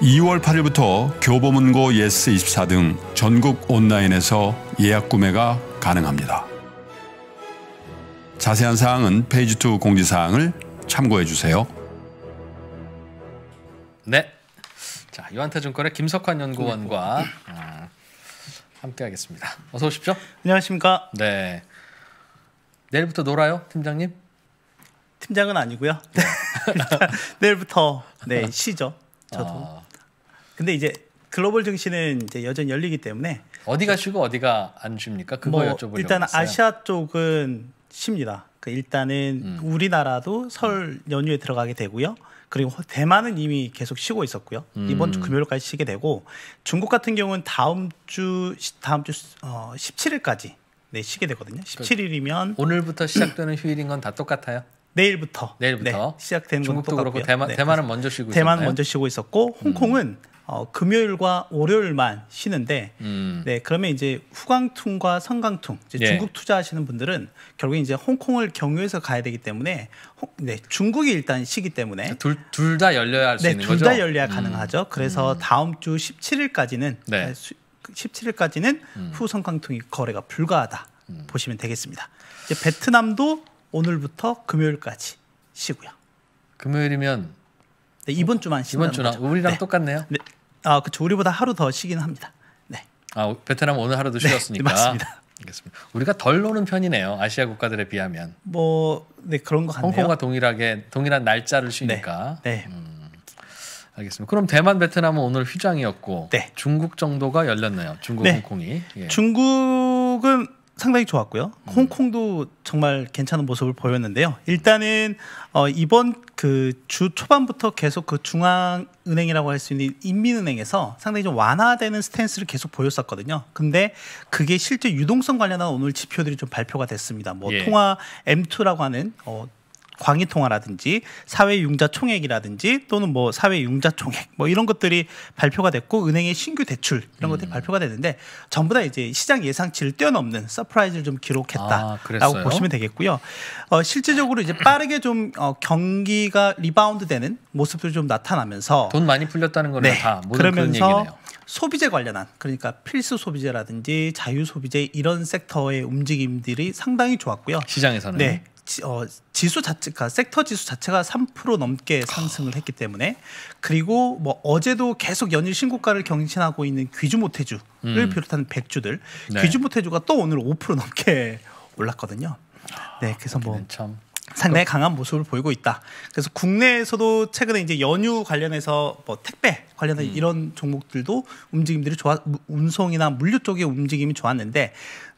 2월 8일부터 교보문고 예스24 등 전국 온라인에서 예약 구매가 가능합니다. 자세한 사항은 페이지2 공지사항을 참고해 주세요. 네. 자, 유한타증권의 김석환 연구원과 어, 함께하겠습니다. 어서 오십시오. 안녕하십니까? 네. 내일부터 놀아요, 팀장님? 팀장은 아니고요. 네. 내일부터 네 쉬죠. 저도. 아. 근데 이제 글로벌 증시는 이제 여전히 열리기 때문에 어디가 쉬고 어디가 안 쉽니까? 그거 뭐 여쭤보려고 일단 했어요. 아시아 쪽은 쉽니다. 그 일단은 음. 우리나라도 설 연휴에 들어가게 되고요. 그리고 대만은 이미 계속 쉬고 있었고요. 음. 이번 주 금요일까지 쉬게 되고 중국 같은 경우는 다음 주 다음 주 어, 17일까지 네, 쉬게 되거든요. 17일이면 그러니까 오늘부터 시작되는 휴일인 건 다 똑같아요. 내일부터, 내일부터. 네, 시작되는 중국도 것도 그렇고 대만, 네, 대만은 먼저 쉬고 대만 있었나요? 먼저 쉬고 있었고 음. 홍콩은 음. 어, 금요일과 월요일만 쉬는데 음. 네 그러면 이제 후광퉁과 성광퉁 이제 예. 중국 투자하시는 분들은 결국 이제 홍콩을 경유해서 가야 되기 때문에 홍, 네 중국이 일단 쉬기 때문에 둘 둘 다 열려야 할수 네, 있는 둘 거죠. 둘다 열려야 음. 가능하죠. 그래서 음. 다음 주 17일까지는 네. 17일까지는 아, 음. 후성광퉁이 거래가 불가하다 보시면 되겠습니다. 이제 베트남도 오늘부터 금요일까지 쉬고요. 금요일이면 네, 이번 주만 쉬는 이번 주나 우리랑 네. 똑같네요. 네. 아, 그쵸. 우리보다 하루 더 쉬긴 합니다. 네. 아, 베트남 오늘 하루도 네, 쉬었으니까. 네, 맞습니다. 알겠습니다. 우리가 덜 노는 편이네요. 아시아 국가들에 비하면. 뭐, 네, 그런 것 같네요. 홍콩과 동일하게 동일한 날짜를 네. 쉬니까. 네. 음, 알겠습니다. 그럼 대만, 베트남은 오늘 휴장이었고 네. 중국 정도가 열렸네요. 중국, 홍콩이. 예. 중국은 상당히 좋았고요. 음. 홍콩도 정말 괜찮은 모습을 보였는데요. 일단은 어, 이번 그 주 초반부터 계속 그 중앙은행이라고 할 수 있는 인민은행에서 상당히 좀 완화되는 스탠스를 계속 보였었거든요. 근데 그게 실제 유동성 관련한 오늘 지표들이 좀 발표가 됐습니다. 뭐 예. 통화 M2라고 하는 어, 광의 통화라든지 사회 융자 총액이라든지 또는 뭐 사회 융자 총액 뭐 이런 것들이 발표가 됐고 은행의 신규 대출 이런 것들이 음. 발표가 됐는데 전부 다 이제 시장 예상치를 뛰어넘는 서프라이즈를 좀 기록했다라고 아, 보시면 되겠고요. 어, 실제적으로 이제 빠르게 좀 어, 경기가 리바운드되는 모습도 좀 나타나면서 돈 많이 풀렸다는 거는 네. 다 그러면서 소비재 관련한 그러니까 필수 소비재라든지 자유 소비재 이런 섹터의 움직임들이 상당히 좋았고요. 시장에서는 네. 어, 지수 자체가 그러니까 섹터 지수 자체가 3% 넘게 상승을 했기 때문에 그리고 뭐 어제도 계속 연일 신고가를 경신하고 있는 귀주모태주를 음. 비롯한 백주들 네. 귀주모태주가 또 오늘 5% 넘게 올랐거든요. 네, 아, 그래서 뭐 참. 상당히 강한 모습을 보이고 있다. 그래서 국내에서도 최근에 이제 연휴 관련해서 뭐 택배 관련한 음. 이런 종목들도 움직임들이 좋아 운송이나 물류 쪽의 움직임이 좋았는데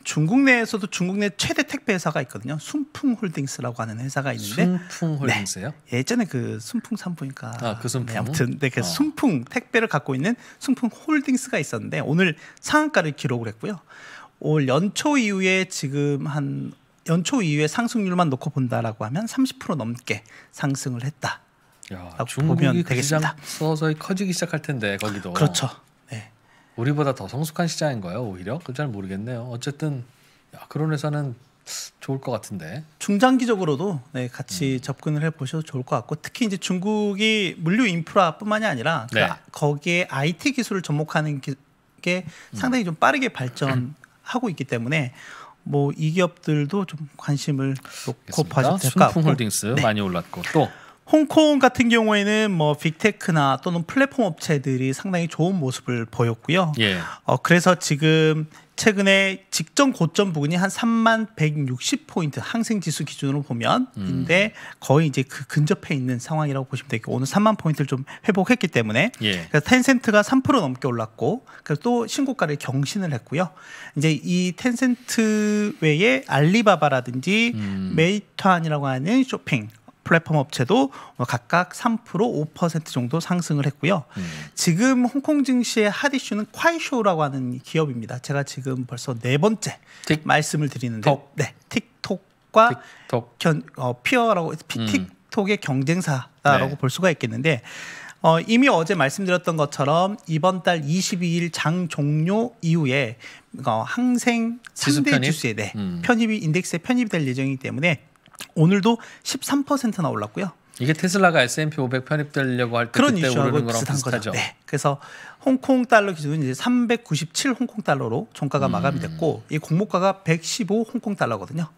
중국 내에서도 중국 내 최대 택배 회사가 있거든요. 순풍홀딩스라고 하는 회사가 있는데 순풍홀딩스요? 네. 예전에 그 순풍 산부인가 아, 그 순풍? 네, 아무튼 네, 그 어. 순풍 택배를 갖고 있는 순풍홀딩스가 있었는데 오늘 상한가를 기록을 했고요. 올 연초 이후에 지금 한 연초 이후에 상승률만 놓고 본다라고 하면 30% 넘게 상승을 했다. 야, 중국이 보면 그 되겠습니다. 서서히 커지기 시작할 텐데 거기도 그렇죠. 우리보다 더 성숙한 시장인 거예요 오히려 그럼 잘 모르겠네요 어쨌든 야, 그런 회사는 좋을 것 같은데 중장기적으로도 네, 같이 음. 접근을 해 보셔도 좋을 것 같고 특히 이제 중국이 물류 인프라뿐만이 아니라 그 네. 그 아, 거기에 IT 기술을 접목하는 게 음. 상당히 좀 빠르게 발전하고 있기 때문에 뭐 이 기업들도 좀 관심을 놓고 봐주될것 같고 홀딩스 네. 많이 올랐고 또 홍콩 같은 경우에는 뭐 빅테크나 또는 플랫폼 업체들이 상당히 좋은 모습을 보였고요. 예. 어, 그래서 지금 최근에 직전 고점 부근이 한 3만 160 포인트 항생 지수 기준으로 보면 음. 인데 거의 이제 그 근접해 있는 상황이라고 보시면 되고 겠 오늘 3만 포인트를 좀 회복했기 때문에 예. 그래서 텐센트가 3% 넘게 올랐고 그래서 또 신고가를 경신을 했고요. 이제 이 텐센트 외에 알리바바라든지 음. 메이트안이라고 하는 쇼핑 플랫폼 업체도 각각 3% 5% 정도 상승을 했고요. 음. 지금 홍콩 증시의 핫 이슈는 콰이쇼라고 하는 기업입니다. 제가 지금 벌써 네 번째 틱. 말씀을 드리는데 톡. 네, 틱톡과 틱톡. 견, 어, 피어라고 음. 틱톡의 경쟁사라고 네. 볼 수가 있겠는데 어, 이미 어제 말씀드렸던 것처럼 이번 달 22일 장 종료 이후에 어, 항생 상대 지수 편입? 주수에 네, 음. 편입이 인덱스에 편입될 예정이기 때문에 오늘도 13%나 올랐고요. 이게 테슬라가 S&P 500 편입되려고 할 때 그런 이슈하고 비슷한 거죠. 네. 그래서 홍콩 달러 기준은 이제 397 홍콩 달러로 종가가 음. 마감됐고 이 공모가가 115 홍콩 달러거든요.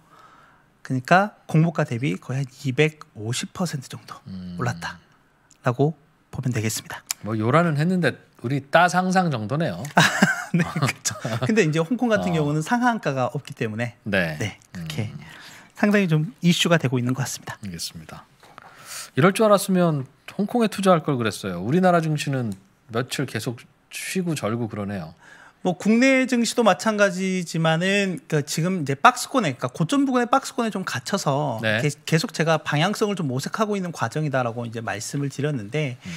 그러니까 공모가 대비 거의 한250% 정도 음. 올랐다라고 보면 되겠습니다. 뭐 요란은 했는데 우리 따 상상 정도네요. 아, 네, 그렇죠. 근데 이제 홍콩 같은 어. 경우는 상한가가 없기 때문에 네, 네 그렇게 음. 상당히 좀 이슈가 되고 있는 것 같습니다. 알겠습니다. 이럴 줄 알았으면 홍콩에 투자할 걸 그랬어요. 우리나라 증시는 며칠 계속 쉬고 절고 그러네요. 뭐 국내 증시도 마찬가지지만은 그러니까 지금 이제 박스권에 그러니까 고점 부근의 박스권에 좀 갇혀서 네. 게, 계속 제가 방향성을 좀 모색하고 있는 과정이다라고 이제 말씀을 드렸는데 음.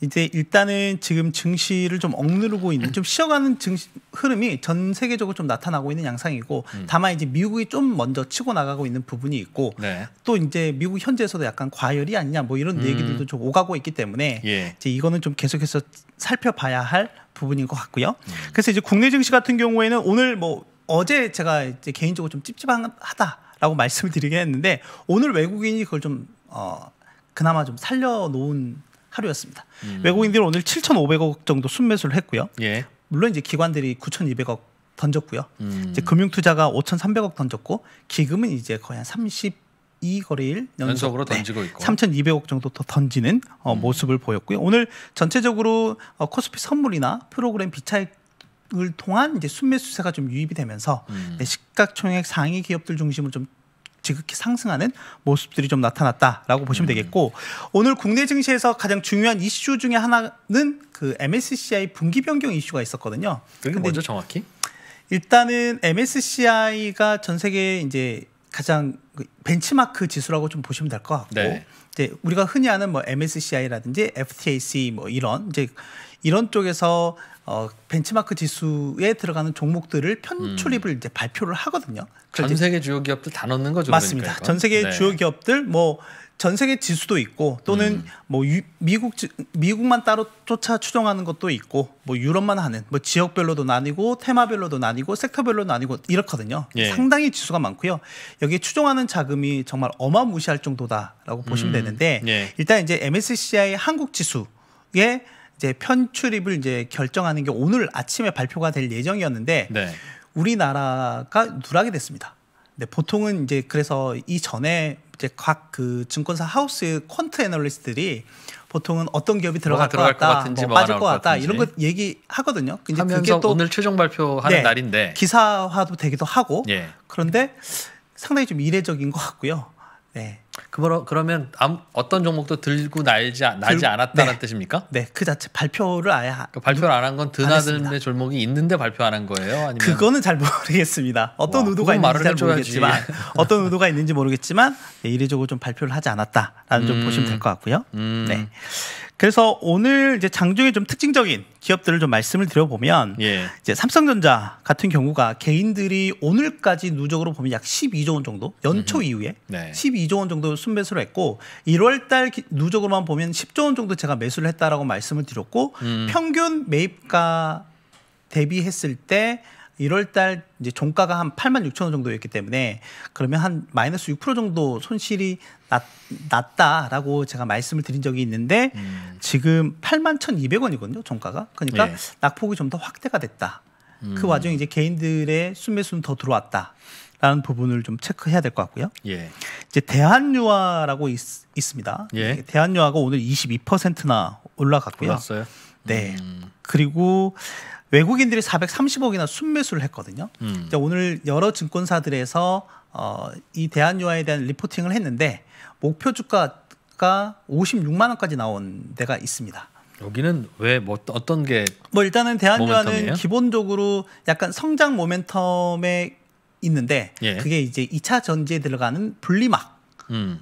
이제 일단은 지금 증시를 좀 억누르고 있는 좀 쉬어가는 증시 흐름이 전 세계적으로 좀 나타나고 있는 양상이고 음. 다만 이제 미국이 좀 먼저 치고 나가고 있는 부분이 있고 네. 또 이제 미국 현재에서도 약간 과열이 아니냐 뭐 이런 음. 얘기들도 좀 오가고 있기 때문에 예. 이제 이거는 좀 계속해서 살펴봐야 할 부분인 것 같고요. 음. 그래서 이제 국내 증시 같은 경우에는 오늘 뭐 어제 제가 이제 개인적으로 좀 찝찝하다라고 말씀을 드리긴 했는데 오늘 외국인이 그걸 좀 어, 그나마 좀 살려놓은 하루였습니다. 음. 외국인들은 오늘 7,500억 정도 순매수를 했고요. 예. 물론 이제 기관들이 9,200억 던졌고요. 음. 이제 금융 투자가 5,300억 던졌고 기금은 이제 거의 한 30. 이거래일 연속으로 네, 던지고 있고 3,200억 정도 더 던지는 어, 음. 모습을 보였고요. 오늘 전체적으로 어, 코스피 선물이나 프로그램 비차액 을 통한 이제 순매수세가 좀 유입이 되면서 음. 네, 시각총액 상위 기업들 중심으로 좀 지극히 상승하는 모습들이 좀 나타났다라고 보시면 음. 되겠고 오늘 국내 증시에서 가장 중요한 이슈 중에 하나는 그 MSCI 분기 변경 이슈가 있었거든요. 그게 뭐죠 정확히? 일단은 MSCI가 전 세계 이제 가장 그 벤치마크 지수라고 좀 보시면 될 것 같고 네. 이제 우리가 흔히 아는 뭐 MSCI라든지 FTAC 뭐 이런 이제 이런 쪽에서 어, 벤치마크 지수에 들어가는 종목들을 편출입을 음. 이제 발표를 하거든요. 전 세계 주요 기업들 다 넣는 거죠. 그러니까 맞습니다. 그러니까 전 세계 네. 주요 기업들 뭐 전 세계 지수도 있고 또는 음. 뭐 유, 미국 미국만 따로 쫓아 추정하는 것도 있고 뭐 유럽만 하는 뭐 지역별로도 나뉘고 테마별로도 나뉘고 섹터별로 도 나뉘고 이렇거든요. 예. 상당히 지수가 많고요. 여기 추정하는 자금이 정말 어마무시할 정도다라고 보시면 음. 되는데 예. 일단 이제 MSCI 한국 지수에 이제 편출입을 이제 결정하는 게 오늘 아침에 발표가 될 예정이었는데 네. 우리나라가 누락이 됐습니다. 네, 보통은 이제 그래서 이 전에 이제 각 그 증권사 하우스 퀀트 애널리스트들이 보통은 어떤 기업이 들어갈, 들어갈 것 같다, 뭐 빠질 것, 같다 같 이런 것 얘기하거든요. 근데 그게 또 오늘 최종 발표하는 네, 날인데 기사화도 되기도 하고 예. 그런데 상당히 좀 이례적인 것 같고요. 네. 그러면 어떤 종목도 들고 날지 나지 않았다는 네. 뜻입니까? 네, 그 자체 발표를 아예 그러니까 발표를 안 한 건 드나들의 종목이 있는데 발표 안 한 거예요? 아니면 그거는 잘 모르겠습니다. 어떤 와, 의도가 있는지 잘 모르겠지만 어떤 의도가 있는지 모르겠지만 네, 이례적으로 좀 발표를 하지 않았다라는 음, 좀 보시면 될 것 같고요. 음. 네. 그래서 오늘 이제 장중에 좀 특징적인 기업들을 좀 말씀을 드려보면 예. 이제 삼성전자 같은 경우가 개인들이 오늘까지 누적으로 보면 약 12조 원 정도 연초 음흠. 이후에 네. 12조 원 정도 순매수를 했고 1월달 누적으로만 보면 10조 원 정도 제가 매수를 했다라고 말씀을 드렸고 음. 평균 매입가 대비했을 때 1월 달 이제 종가가 한 8만 6천 원 정도였기 때문에 그러면 한 마이너스 6% 정도 손실이 났, 났다라고 제가 말씀을 드린 적이 있는데 음. 지금 8만 1,200원이거든요 종가가 그러니까 예. 낙폭이 좀 더 확대가 됐다 그 음. 그 와중에 이제 개인들의 순매수는 더 들어왔다 라는 부분을 좀 체크해야 될 것 같고요. 예. 이제 대한유화라고 있, 습니다 예. 대한유화가 오늘 22%나 올라갔고요. 올랐어요. 네. 음. 그리고 외국인들이 430억이나 순매수를 했거든요. 음. 오늘 여러 증권사들에서 어, 이 대한유화에 대한 리포팅을 했는데 목표 주가가 56만 원까지 나온 데가 있습니다. 여기는 왜 뭐 어떤 게? 뭐 일단은 대한유화는 기본적으로 약간 성장 모멘텀에 있는데 예. 그게 이제 2차 전지에 들어가는 분리막의 음.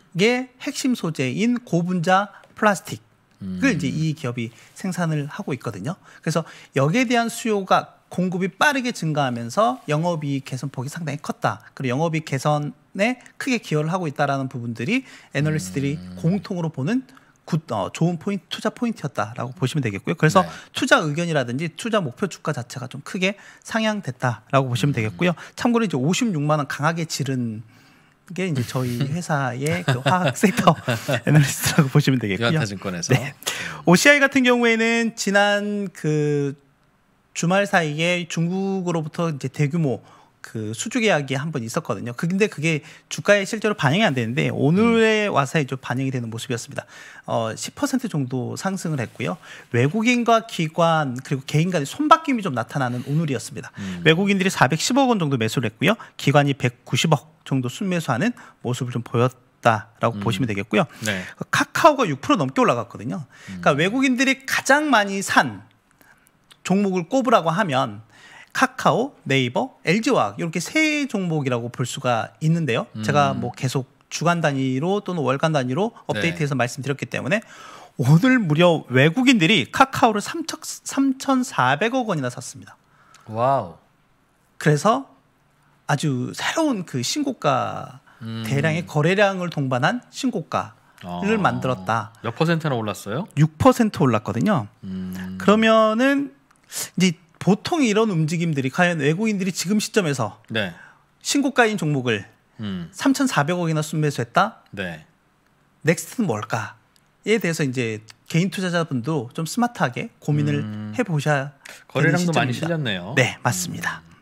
핵심 소재인 고분자 플라스틱. 음. 이제 이 기업이 생산을 하고 있거든요. 그래서 여기에 대한 수요가 공급이 빠르게 증가하면서 영업이익 개선 폭이 상당히 컸다. 그리고 영업이익 개선에 크게 기여를 하고 있다라는 부분들이 애널리스트들이 음. 공통으로 보는 굿, 어, 좋은 포인트, 투자 포인트였다라고 보시면 되겠고요. 그래서 네. 투자 의견이라든지 투자 목표 주가 자체가 좀 크게 상향됐다라고 보시면 음. 되겠고요. 참고로 이제 56만 원 강하게 지른 게 이제 저희 회사의 그 화학 섹터 애널리스트라고 보시면 되겠고요. 유한타증권에서. 네. OCI 같은 경우에는 지난 그 주말 사이에 중국으로부터 이제 대규모 그 수주 계약이 한 번 있었거든요. 근데 그게 주가에 실제로 반영이 안 되는데 오늘에 음. 와서 이제 반영이 되는 모습이었습니다. 어, 10% 정도 상승을 했고요. 외국인과 기관 그리고 개인 간의 손바뀜이 좀 나타나는 오늘이었습니다. 음. 외국인들이 410억 원 정도 매수를 했고요. 기관이 190억 정도 순매수하는 모습을 좀 보였 라고 음. 보시면 되겠고요. 네. 카카오가 6% 넘게 올라갔거든요. 그러니까 음. 그러니까 외국인들이 가장 많이 산 종목을 꼽으라고 하면 카카오, 네이버, l g 화 이렇게 세 종목이라고 볼 수가 있는데요. 음. 제가 뭐 계속 주간 단위로 또는 월간 단위로 업데이트해서 네. 말씀드렸기 때문에 오늘 무려 외국인들이 카카오를 3,400억 원이나 샀습니다. 와우. 그래서 아주 새로운 그 신고가 음. 대량의 거래량을 동반한 신고가를 아. 만들었다. 몇 퍼센트나 올랐어요? 6% 올랐거든요. 음. 그러면은 이제 보통 이런 움직임들이 과연 외국인들이 지금 시점에서 네. 신고가인 종목을 음. 3,400억이나 순매수했다. 네. 넥스트는 뭘까에 대해서 이제 개인 투자자분도 좀 스마트하게 고민을 음. 해보셔야 거래량도 많이 실렸네요. 네, 맞습니다. 음.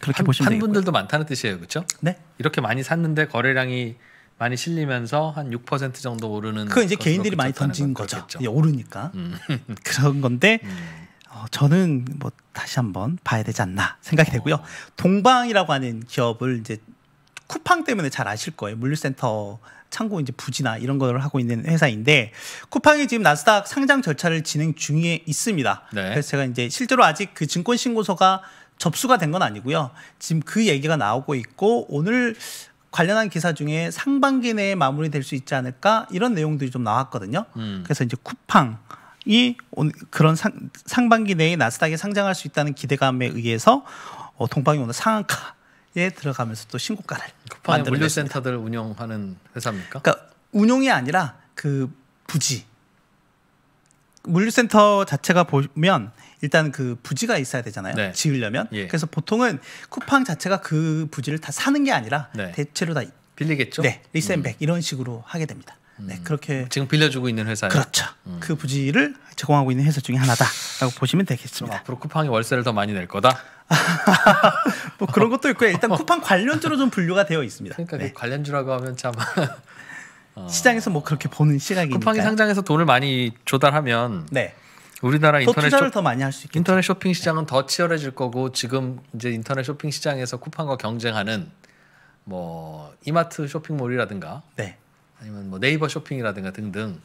그렇게 한, 보시면 한 분들도 많다는 뜻이에요, 그렇죠? 네. 이렇게 많이 샀는데 거래량이 많이 실리면서 한 6% 정도 오르는. 그 이제 개인들이 많이 던진 거죠. 거죠. 오르니까 음. 그런 건데 음. 어, 저는 뭐 다시 한번 봐야 되지 않나 생각이 되고요. 어. 동방이라고 하는 기업을 이제 쿠팡 때문에 잘 아실 거예요. 물류센터 창고 이제 부지나 이런 거를 하고 있는 회사인데 쿠팡이 지금 나스닥 상장 절차를 진행 중에 있습니다. 네. 그래서 제가 이제 실제로 아직 그 증권 신고서가 접수가 된 건 아니고요. 지금 그 얘기가 나오고 있고 오늘 관련한 기사 중에 상반기 내에 마무리될 수 있지 않을까 이런 내용들이 좀 나왔거든요. 음. 그래서 이제 쿠팡 이 그런 상, 상반기 내에 나스닥에 상장할 수 있다는 기대감에 의해서 어, 동방이 오늘 상한가에 들어가면서 또 신고가를 만들어 물류센터들 운영하는 회사입니까? 그러니까 운용이 아니라 그 부지 물류센터 자체가 보면 일단 그 부지가 있어야 되잖아요. 네. 지으려면. 예. 그래서 보통은 쿠팡 자체가 그 부지를 다 사는 게 아니라 네. 대체로 다 빌리겠죠. 네, 리센백 음. 이런 식으로 하게 됩니다. 네, 그렇게 음, 지금 빌려주고 있는 회사요. 그렇죠. 음. 그 부지를 제공하고 있는 회사 중에 하나다라고 보시면 되겠습니다. 앞으로 쿠팡이 월세를 더 많이 낼 거다. 뭐 그런 것도 있고 일단 쿠팡 관련주로 좀 분류가 되어 있습니다. 그러니까 그 네. 그 관련주라고 하면 참 어. 시장에서 뭐 그렇게 보는 시각이 쿠팡이 상장해서 돈을 많이 조달하면 네. 우리나라 인터넷 쇼... 더 많이 할수 인터넷 쇼핑 네. 시장은 네. 더 치열해질 거고 지금 이제 인터넷 쇼핑 시장에서 쿠팡과 경쟁하는 뭐 이마트 쇼핑몰이라든가 네. 아니면 뭐 네이버 쇼핑이라든가 등등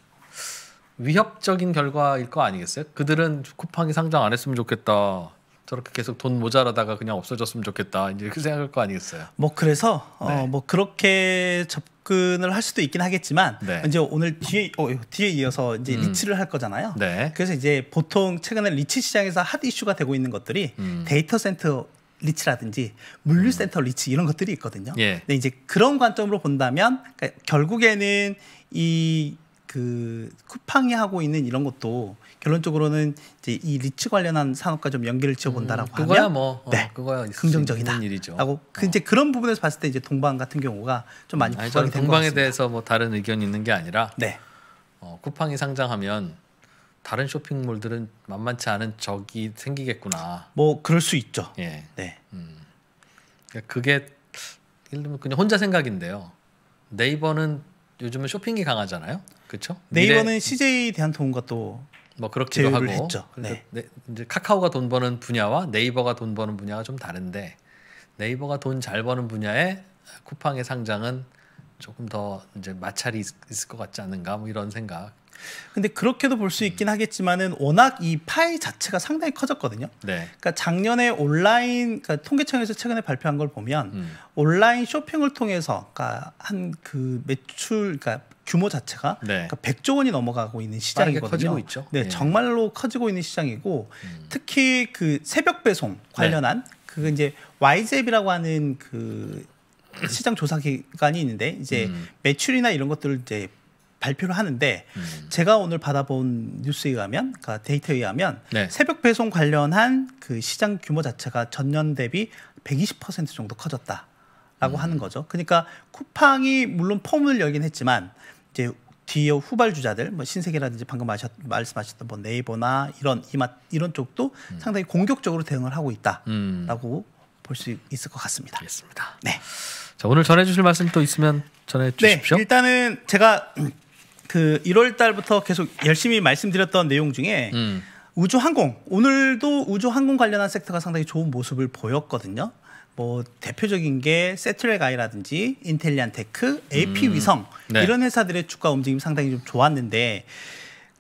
위협적인 결과일 거 아니겠어요? 그들은 쿠팡이 상장 안 했으면 좋겠다. 저렇게 계속 돈 모자라다가 그냥 없어졌으면 좋겠다. 이제 그 생각할 거 아니겠어요? 뭐 그래서 어, 네. 어, 뭐 그렇게 접근을 할 수도 있긴 하겠지만 네. 이제 오늘 뒤에 어, 뒤에 이어서 이제 음. 리치를 할 거잖아요. 네. 그래서 이제 보통 최근에 리치 시장에서 핫 이슈가 되고 있는 것들이 음. 데이터 센터 리치라든지 물류센터 리치 이런 것들이 있거든요. 예. 근데 이제 그런 관점으로 본다면 그러니까 결국에는 이 그 쿠팡이 하고 있는 이런 것도 결론적으로는 이제 이 리치 관련한 산업과 좀 연계를 지어본다라고 음, 그거야 하면 뭐, 어, 네, 그거야 긍정적이다. 일이죠. 하고 그 어. 이제 그런 부분에서 봤을 때 이제 동방 같은 경우가 좀 많이 부각이 음, 아니, 저 동방에 대해서 뭐 다른 의견이 있는 게 아니라 네. 어, 쿠팡이 상장하면 다른 쇼핑몰들은 만만치 않은 적이 생기겠구나. 뭐 그럴 수 있죠. 예. 네. 음. 그러니까 그게 예를 들면 그냥 혼자 생각인데요. 네이버는 요즘은 쇼핑이 강하잖아요. 그렇죠? 네이버는 미래... CJ 대한통운과 또뭐 그렇기도 하고 했죠. 그러니까 네. 네. 이제 카카오가 돈 버는 분야와 네이버가 돈 버는 분야가 좀 다른데 네이버가 돈 잘 버는 분야에 쿠팡의 상장은 조금 더 이제 마찰이 있을 것 같지 않은가 뭐 이런 생각 근데 그렇게도 볼수 음. 있긴 하겠지만은 워낙 이 파이 자체가 상당히 커졌거든요. 네. 그러니까 작년에 온라인 그러니까 통계청에서 최근에 발표한 걸 보면 음. 온라인 쇼핑을 통해서 그러니까 한 그 매출 그러니까 규모 자체가 네. 그러니까 100조 원이 넘어가고 있는 시장이거든요. 네, 네, 정말로 커지고 있는 시장이고 음. 특히 그 새벽 배송 네. 관련한 그 이제 와이앱이라고 하는 그 시장 조사 기관이 있는데 이제 음. 매출이나 이런 것들을 이제 발표를 하는데 음. 제가 오늘 받아본 뉴스에 의하면 그러니까 데이터에 의하면 네. 새벽 배송 관련한 그 시장 규모 자체가 전년 대비 120% 정도 커졌다라고 음. 하는 거죠. 그러니까 쿠팡이 물론 폼을 열긴 했지만 이제 뒤에 후발주자들 뭐 신세계라든지 방금 마셨, 말씀하셨던 뭐 네이버나 이런 이마 이런 쪽도 음. 상당히 공격적으로 대응을 하고 음. 있다라고 볼 수 있을 것 같습니다. 알겠습니다. 네. 자, 오늘 전해주실 말씀 또 있으면 전해주십시오. 네, 일단은 제가 그 1월 달부터 계속 열심히 말씀드렸던 내용 중에 음. 우주항공 오늘도 우주항공 관련한 섹터가 상당히 좋은 모습을 보였거든요. 뭐 대표적인 게 세트랙 아이라든지 인텔리안테크, AP 음. 위성 음. 네. 이런 회사들의 주가 움직임 상당히 좀 좋았는데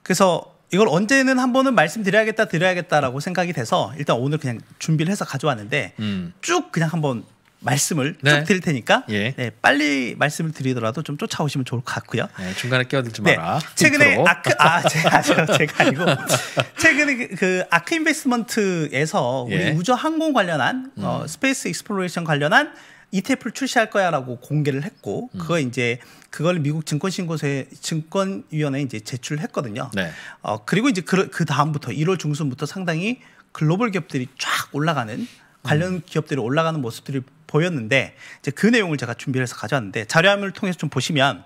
그래서 이걸 언제는 한 번은 말씀드려야겠다 드려야겠다라고 생각이 돼서 일단 오늘 그냥 준비를 해서 가져왔는데 음. 쭉 그냥 한번 말씀을 네. 쭉 드릴 테니까 예. 네, 빨리 말씀을 드리더라도 좀 쫓아오시면 좋을 것 같고요. 네, 중간에 끼어들지 네, 마라. 최근에 아크 아 제가 제가 아니고 최근에 그, 그, 아크 인베스먼트에서 우리 예. 우주 항공 관련한 어, 음. 어, 스페이스 익스플로레이션 관련한 이테를 출시할 거야라고 공개를 했고 음. 그거 이제 그걸 미국 증권신고세 증권위원회에 이제 제출했거든요. 네. 어 그리고 이제 그, 그 다음부터 1월 중순부터 상당히 글로벌 기업들이 쫙 올라가는 관련 음. 기업들이 올라가는 모습들이 보였는데 이제 그 내용을 제가 준비를 해서 가져왔는데 자료함을 통해서 좀 보시면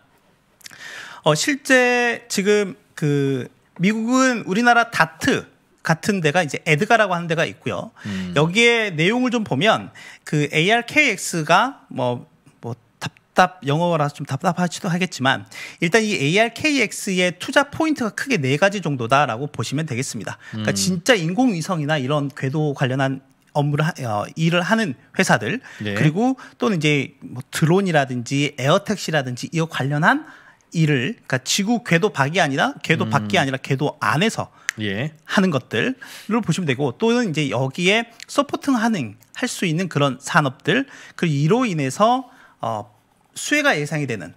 어, 실제 지금 그 미국은 우리나라 다트 같은 데가 이제 에드가라고 하는 데가 있고요. 음. 여기에 내용을 좀 보면 그 ARKX가 뭐 뭐 답답 영어라서 좀 답답하지도 하겠지만 일단 이 ARKX의 투자 포인트가 크게 네 가지 정도다라고 보시면 되겠습니다. 그러니까 음. 진짜 인공위성이나 이런 궤도 관련한 업무를 하, 어, 일을 하는 회사들 네. 그리고 또는 이제 뭐 드론이라든지 에어택시라든지 이와 관련한 일을 그러니까 지구 궤도 밖이 아니라 궤도 음. 밖이 아니라 궤도 안에서 예. 하는 것들을 보시면 되고 또는 이제 여기에 서포팅하는 할 수 있는 그런 산업들 그 이로 인해서 어, 수혜가 예상이 되는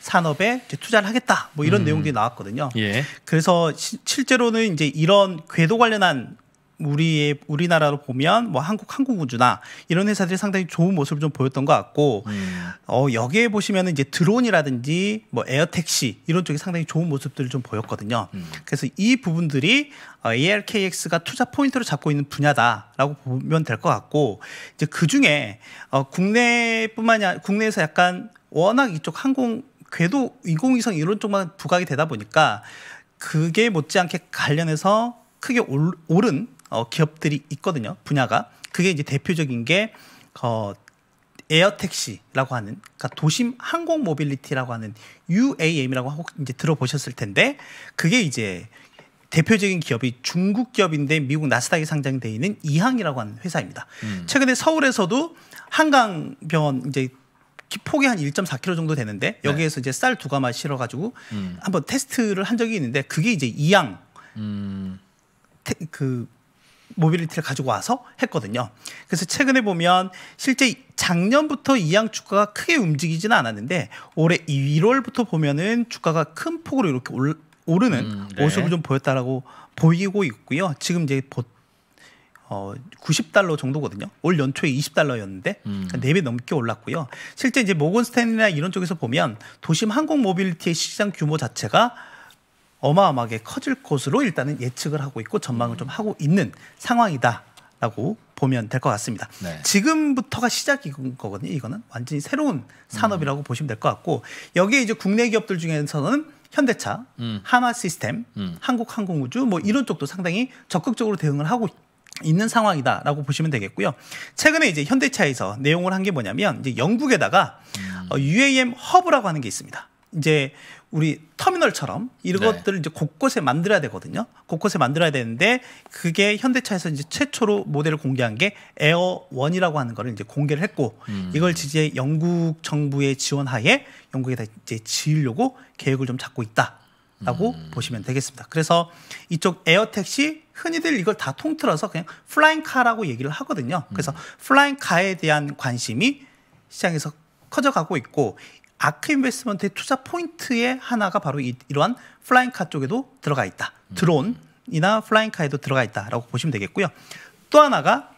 산업에 투자를 하겠다 뭐 이런 음. 내용들이 나왔거든요. 예. 그래서 시, 실제로는 이제 이런 궤도 관련한 우리의 우리나라로 보면 뭐 한국 항공우주나 이런 회사들이 상당히 좋은 모습을 좀 보였던 것 같고 음. 어 여기에 보시면은 이제 드론이라든지 뭐 에어택시 이런 쪽이 상당히 좋은 모습들을 좀 보였거든요. 음. 그래서 이 부분들이 어, ARKX가 투자 포인트로 잡고 있는 분야다라고 보면 될 것 같고 이제 그 중에 어 국내뿐만이 아니라 국내에서 약간 워낙 이쪽 항공 궤도 인공위성 이런 쪽만 부각이 되다 보니까 그게 못지않게 관련해서 크게 올, 오른 어, 기업들이 있거든요. 분야가. 그게 이제 대표적인 게 어, 에어택시라고 하는 그러니까 도심 항공 모빌리티라고 하는 UAM이라고 혹 이제 들어보셨을 텐데 그게 이제 대표적인 기업이 중국 기업인데 미국 나스닥에 상장돼 있는 이항이라고 하는 회사입니다. 음. 최근에 서울에서도 한강변 이제 폭이 한 1.4km 정도 되는데 네. 여기에서 네. 이제 쌀두 가마 실어가지고 음. 한번 테스트를 한 적이 있는데 그게 이제 이항 음. 테, 그 모빌리티를 가지고 와서 했거든요. 그래서 최근에 보면 실제 작년부터 이양 주가가 크게 움직이지는 않았는데 올해 1월부터 보면은 주가가 큰 폭으로 이렇게 오르는 음, 네. 모습을 좀 보였다라고 보이고 있고요. 지금 이제 보, 어, 90달러 정도거든요. 올 연초에 20달러였는데 음. 4배 그러니까 넘게 올랐고요. 실제 이제 모건스탠이나 이런 쪽에서 보면 도심 항공 모빌리티의 시장 규모 자체가 어마어마하게 커질 것으로 일단은 예측을 하고 있고 전망을 좀 음. 하고 있는 상황이다라고 보면 될 것 같습니다. 네. 지금부터가 시작인 거거든요. 이거는 완전히 새로운 산업이라고 음. 보시면 될 것 같고 여기에 이제 국내 기업들 중에서는 현대차, 음. 하나 시스템, 음. 한국항공우주 뭐 이런 쪽도 상당히 적극적으로 대응을 하고 있는 상황이다라고 보시면 되겠고요. 최근에 이제 현대차에서 내용을 한 게 뭐냐면 이제 영국에다가 음. UAM 어, 허브라고 하는 게 있습니다. 이제 우리 터미널처럼 이런 것들을 네. 이제 곳곳에 만들어야 되거든요. 곳곳에 만들어야 되는데 그게 현대차에서 이제 최초로 모델을 공개한 게 에어원이라고 하는 거를 이제 공개를 했고 음. 이걸 이제 영국 정부의 지원하에 영국에다 이제 지으려고 계획을 좀 잡고 있다라고 음. 보시면 되겠습니다. 그래서 이쪽 에어택시 흔히들 이걸 다 통틀어서 그냥 플라잉카라고 얘기를 하거든요. 그래서 음. 플라잉카에 대한 관심이 시장에서 커져가고 있고 아크 인베스먼트의 투자 포인트의 하나가 바로 이, 러한 플라잉카 쪽에도 들어가 있다. 음. 드론이나 플라잉카에도 들어가 있다라고 보시면 되겠고요. 또 하나가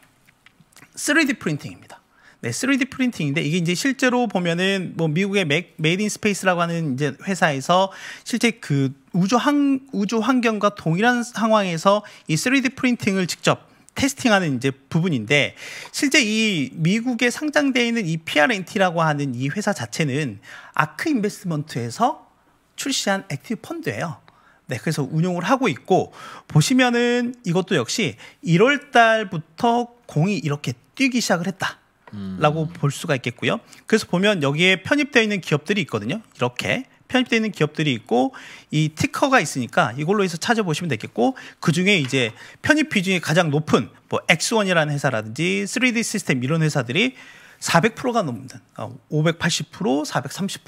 3D 프린팅입니다. 네, 3D 프린팅인데 이게 이제 실제로 보면은 뭐 미국의 맥, 메이드 인 스페이스라고 하는 이제 회사에서 실제 그 우주 환 우주 환경과 동일한 상황에서 이 3D 프린팅을 직접 테스팅하는 이제 부분인데 실제 이 미국에 상장되어 있는 이 PRNT라고 하는 이 회사 자체는 아크 인베스트먼트에서 출시한 액티브 펀드예요. 네, 그래서 운용을 하고 있고 보시면은 이것도 역시 1월 달부터 공이 이렇게 뛰기 시작을 했다. 라고 음. 볼 수가 있겠고요. 그래서 보면 여기에 편입되어 있는 기업들이 있거든요. 이렇게 편입되어 있는 기업들이 있고 이 티커가 있으니까 이걸로 해서 찾아보시면 되겠고 그중에 이제 편입 비중이 가장 높은 뭐 X1이라는 회사라든지 3D 시스템 이런 회사들이 400%가 넘는 580%, 430%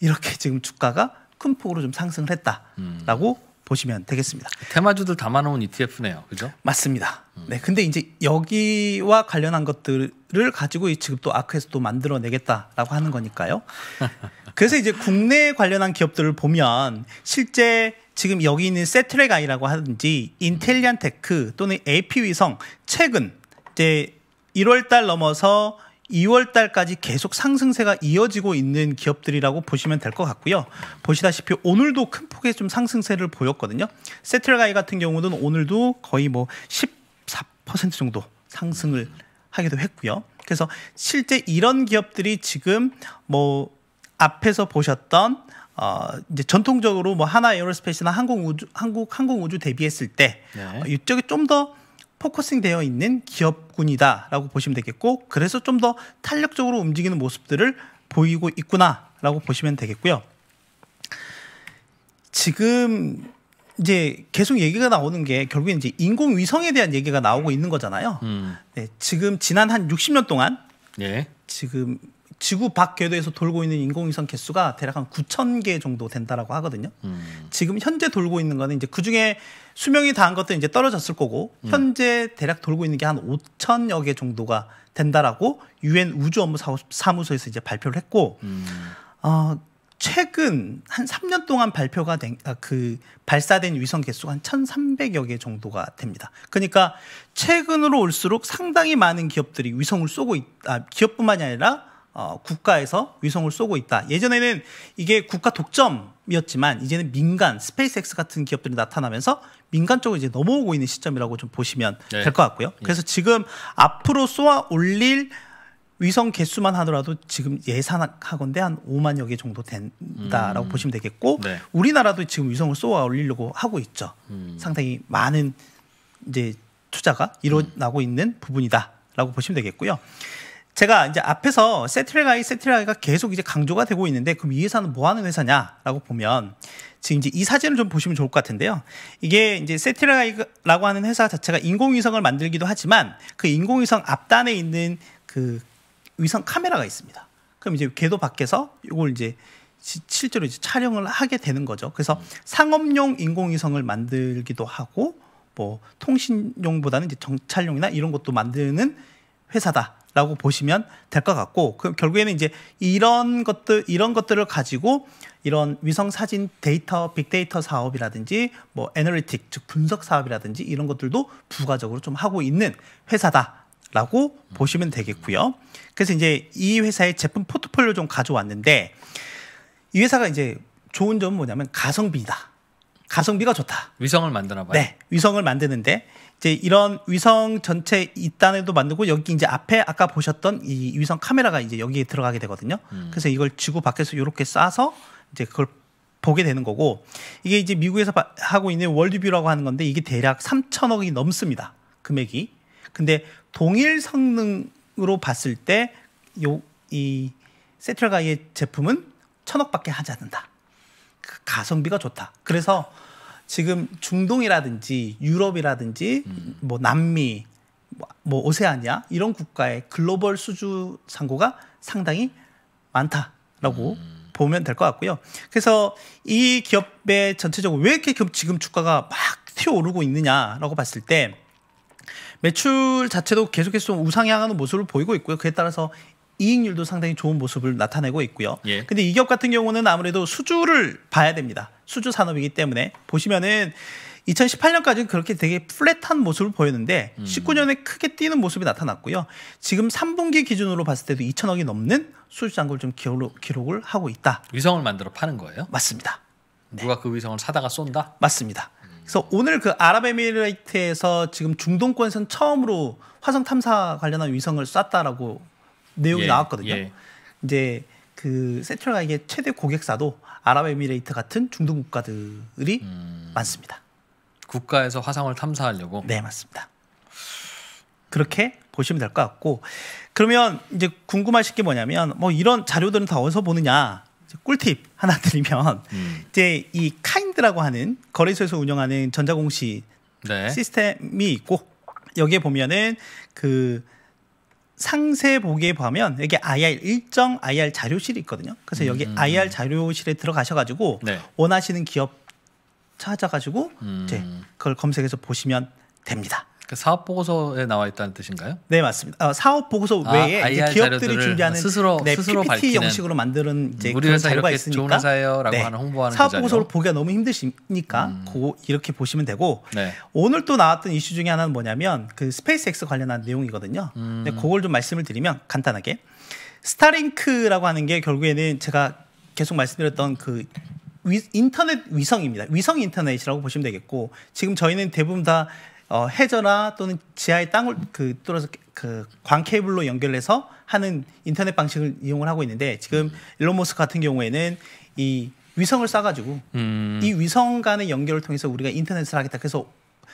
이렇게 지금 주가가 큰 폭으로 좀 상승을 했다라고 음. 보시면 되겠습니다. 테마주들 담아놓은 ETF네요, 그죠? 맞습니다. 음. 네, 근데 이제 여기와 관련한 것들을 가지고 이 지급도 아크에서 또 만들어내겠다라고 하는 거니까요. 그래서 이제 국내 관련한 기업들을 보면 실제 지금 여기 있는 세트랙 아이라고 하든지 인텔리안 테크 또는 AP 위성 최근 이제 1월달 넘어서 2월 달까지 계속 상승세가 이어지고 있는 기업들이라고 보시면 될 것 같고요. 보시다시피 오늘도 큰 폭의 좀 상승세를 보였거든요. 세틀가이 같은 경우는 오늘도 거의 뭐 14% 정도 상승을 하기도 했고요. 그래서 실제 이런 기업들이 지금 뭐 앞에서 보셨던 어, 이제 전통적으로 뭐 하나 에어로스페이스나 항공 우주, 한국 항공 우주 대비했을 때 네. 어, 이쪽이 좀더 포커싱 되어 있는 기업군이다라고 보시면 되겠고 그래서 좀 더 탄력적으로 움직이는 모습들을 보이고 있구나라고 보시면 되겠고요. 지금 이제 계속 얘기가 나오는 게 결국엔 이제 인공위성에 대한 얘기가 나오고 있는 거잖아요. 음. 네, 지금 지난 한 60년 동안 예. 지금 지구 밖 궤도에서 돌고 있는 인공위성 개수가 대략 한 9천 개 정도 된다라고 하거든요. 음. 지금 현재 돌고 있는 거는 이제 그 중에 수명이 다한 것들 이제 떨어졌을 거고 음. 현재 대략 돌고 있는 게 한 5천여 개 정도가 된다라고 유엔 우주 업무 사무소에서 이제 발표를 했고 음. 어, 최근 한 3년 동안 발표가 된, 아, 그 발사된 위성 개수가 한 1,300여 개 정도가 됩니다. 그러니까 최근으로 올수록 상당히 많은 기업들이 위성을 쏘고 있, 아, 기업뿐만이 아니라 어, 국가에서 위성을 쏘고 있다. 예전에는 이게 국가 독점이었지만 이제는 민간 스페이스X 같은 기업들이 나타나면서 민간 쪽으로 이제 넘어오고 있는 시점이라고 좀 보시면 네. 될것 같고요. 예. 그래서 네. 지금 앞으로 쏘아 올릴 위성 개수만 하더라도 지금 예산하건대한 5만여 개 정도 된다라고 음. 보시면 되겠고 네. 우리나라도 지금 위성을 쏘아 올리려고 하고 있죠. 음. 상당히 많은 이제 투자가 일어나고 음. 있는 부분이다라고 보시면 되겠고요. 제가 이제 앞에서 세트레가이 세트레가이가 계속 이제 강조가 되고 있는데 그럼 이 회사는 뭐 하는 회사냐라고 보면 지금 이제 이 사진을 좀 보시면 좋을 것 같은데요. 이게 이제 세트레가이라고 하는 회사 자체가 인공위성을 만들기도 하지만 그 인공위성 앞단에 있는 그 위성 카메라가 있습니다. 그럼 이제 궤도 밖에서 이걸 이제 실제로 이제 촬영을 하게 되는 거죠. 그래서 상업용 인공위성을 만들기도 하고 뭐 통신용보다는 이제 정찰용이나 이런 것도 만드는 회사다라고 보시면 될 것 같고 그 결국에는 이제 이런 것들 이런 것들을 가지고 이런 위성 사진 데이터 빅데이터 사업이라든지 뭐 애널리틱 즉 분석 사업이라든지 이런 것들도 부가적으로 좀 하고 있는 회사다. 라고 음. 보시면 되겠고요. 그래서 이제 이 회사의 제품 포트폴리오 좀 가져왔는데 이 회사가 이제 좋은 점은 뭐냐면 가성비다. 가성비가 좋다. 위성을 만드나 봐요. 네, 위성을 만드는데 이제 이런 위성 전체 이단에도 만들고 여기 이제 앞에 아까 보셨던 이 위성 카메라가 이제 여기에 들어가게 되거든요. 음. 그래서 이걸 지구 밖에서 이렇게 쏴서 이제 그걸 보게 되는 거고 이게 이제 미국에서 하고 있는 월드뷰라고 하는 건데 이게 대략 3천억이 넘습니다. 금액이. 근데 동일 성능으로 봤을 때 요 이 세트럴가의 제품은 천억밖에 하지 않는다. 그 가성비가 좋다. 그래서 지금 중동이라든지 유럽이라든지 음. 뭐 남미 뭐 오세아니아 이런 국가의 글로벌 수주 상고가 상당히 많다라고 음. 보면 될 것 같고요. 그래서 이 기업의 전체적으로 왜 이렇게 지금 주가가 막 튀어오르고 있느냐라고 봤을 때 매출 자체도 계속해서 우상향하는 모습을 보이고 있고요. 그에 따라서 이익률도 상당히 좋은 모습을 나타내고 있고요. 예. 근데 이 기업 같은 경우는 아무래도 수주를 봐야 됩니다. 수주 산업이기 때문에 보시면은 2018년까지 그렇게 되게 플랫한 모습을 보였는데 음. 19년에 크게 뛰는 모습이 나타났고요. 지금 3분기 기준으로 봤을 때도 2천억이 넘는 수주 잔고를 좀 기록, 을 하고 있다. 위성을 만들어 파는 거예요? 맞습니다. 누가 네. 그 위성을 사다가 쏜다? 맞습니다. 음. 그래서 오늘 그 아랍에미레이트에서 지금 중동권에선 처음으로 화성 탐사 관련한 위성을 쐈다라고 내용이 예, 나왔거든요. 예. 이제 그 세트라가 이게 최대 고객사도 아랍에미레이트 같은 중동 국가들이 음... 많습니다. 국가에서 화성을 탐사하려고? 네, 맞습니다. 그렇게 보시면 될 것 같고 그러면 이제 궁금하실 게 뭐냐면 뭐 이런 자료들은 다 어디서 보느냐 꿀팁 하나 드리면 음. 이제 이 카인드라고 하는 거래소에서 운영하는 전자공시 네. 시스템이 있고 여기에 보면은 그 상세 보기에 보면 여기 IR 일정 IR 자료실이 있거든요. 그래서 여기 음. IR 자료실에 들어가셔가지고 네. 원하시는 기업 찾아가지고 음. 이제 그걸 검색해서 보시면 됩니다. 그 사업 보고서에 나와 있다는 뜻인가요? 네 맞습니다. 어, 사업 보고서 아, 외에 아, 기업들이 준비하는 스스로 네, 스스로 PPT 밝히는 형식으로 만드는 이제 우리 회사 이렇게 있으니까. 좋은 회사예요라고 네. 하는 홍보하는 사업 기 보고서를 보기가 너무 힘드시니까 음. 고, 이렇게 보시면 되고 네. 오늘 또 나왔던 이슈 중에 하나는 뭐냐면 그 스페이스X 관련한 내용이거든요. 음. 근 그걸 좀 말씀을 드리면 간단하게 스타링크라고 하는 게 결국에는 제가 계속 말씀드렸던 그 위, 인터넷 위성입니다. 위성 인터넷이라고 보시면 되겠고 지금 저희는 대부분 다 어, 해저나 또는 지하의 땅을 그 뚫어서 그광 케이블로 연결해서 하는 인터넷 방식을 이용을 하고 있는데 지금 일론 머스 같은 경우에는 이 위성을 쏴가지고 음. 이 위성 간의 연결을 통해서 우리가 인터넷을 하겠다. 그래서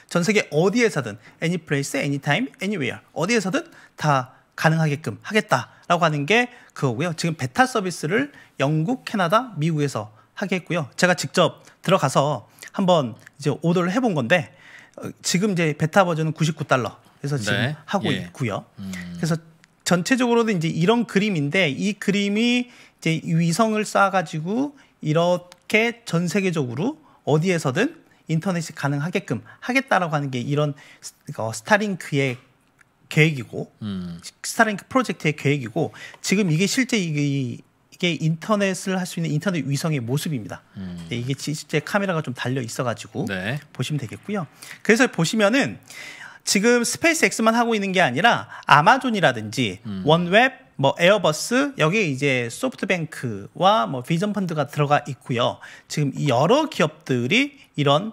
전 세계 어디에서든 any place, any time, anywhere 어디에서든 다 가능하게끔 하겠다라고 하는 게 그거고요. 지금 베타 서비스를 영국, 캐나다, 미국에서 하겠 했고요. 제가 직접 들어가서 한번 이제 오더를 해본 건데 어, 지금 이제 베타 버전은 99달러. 해서 지금 네. 하고 예. 있고요. 음. 그래서 전체적으로는 이제 이런 그림인데 이 그림이 이제 위성을 쌓아가지고 이렇게 전 세계적으로 어디에서든 인터넷이 가능하게끔 하겠다라고 하는 게 이런 그러니까 스타링크의 계획이고 음. 스타링크 프로젝트의 계획이고 지금 이게 실제 이 이게 인터넷을 할 수 있는 인터넷 위성의 모습입니다. 음. 네, 이게 실제 카메라가 좀 달려 있어가지고 네. 보시면 되겠고요. 그래서 보시면은 지금 스페이스X만 하고 있는 게 아니라 아마존이라든지 음. 원웹 뭐 에어버스 여기에 이제 소프트뱅크와 뭐 비전 펀드가 들어가 있고요. 지금 여러 기업들이 이런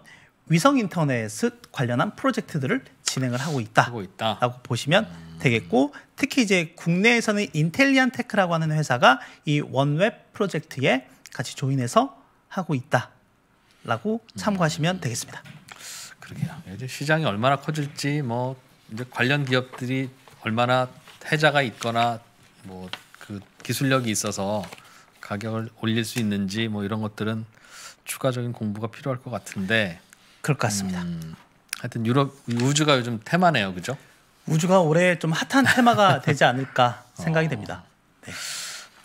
위성 인터넷 관련한 프로젝트들을 진행을 하고 있다. 하고 있다. 보시면 음. 되겠고 특히 이제 국내에서는 인텔리안 테크라고 하는 회사가 이 원웹 프로젝트에 같이 조인해서 하고 있다라고 음. 참고하시면 되겠습니다. 그러게요. 예, 이제 시장이 얼마나 커질지 뭐 이제 관련 기업들이 얼마나 해자가 있거나 뭐 그 기술력이 있어서 가격을 올릴 수 있는지 뭐 이런 것들은 추가적인 공부가 필요할 것 같은데 그럴 것 같습니다. 음, 하여튼 유럽 우주가 요즘 테마네요, 그죠? 우주가 올해 좀 핫한 테마가 되지 않을까 생각이 어. 됩니다. 네.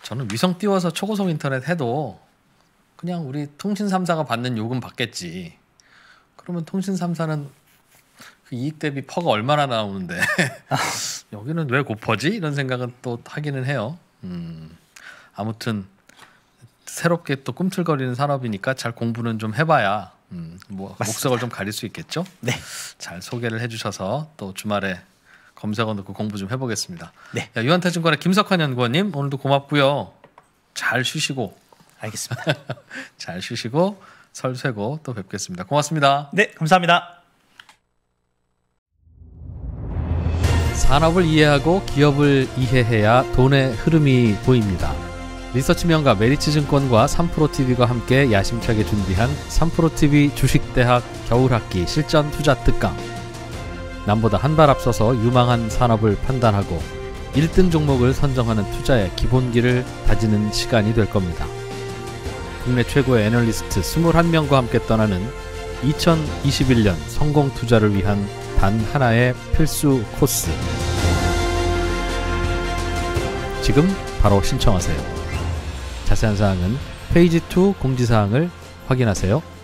저는 위성 띄워서 초고속 인터넷 해도 그냥 우리 통신 3사가 받는 요금 받겠지. 그러면 통신 3사는 그 이익 대비 퍼가 얼마나 나오는데 아. 여기는 왜 고퍼지? 이런 생각은 또 하기는 해요. 음, 아무튼 새롭게 또 꿈틀거리는 산업이니까 잘 공부는 좀 해봐야 음, 뭐 맞습니다. 목석을 좀 가릴 수 있겠죠. 네. 잘 소개를 해주셔서 또 주말에 검색어 넣고 공부 좀 해보겠습니다. 네. 야, 유한타증권의 김석환 연구원님 오늘도 고맙고요. 잘 쉬시고. 알겠습니다. 잘 쉬시고 설 쇠고 또 뵙겠습니다. 고맙습니다. 네, 감사합니다. 산업을 이해하고 기업을 이해해야 돈의 흐름이 보입니다. 리서치명가 메리츠증권과 3프로TV가 함께 야심차게 준비한 3프로TV 주식대학 겨울학기 실전투자 특강 남보다 한 발 앞서서 유망한 산업을 판단하고 1등 종목을 선정하는 투자의 기본기를 다지는 시간이 될 겁니다. 국내 최고의 애널리스트 21명과 함께 떠나는 2021년 성공 투자를 위한 단 하나의 필수 코스. 지금 바로 신청하세요. 자세한 사항은 페이지 2 공지사항을 확인하세요.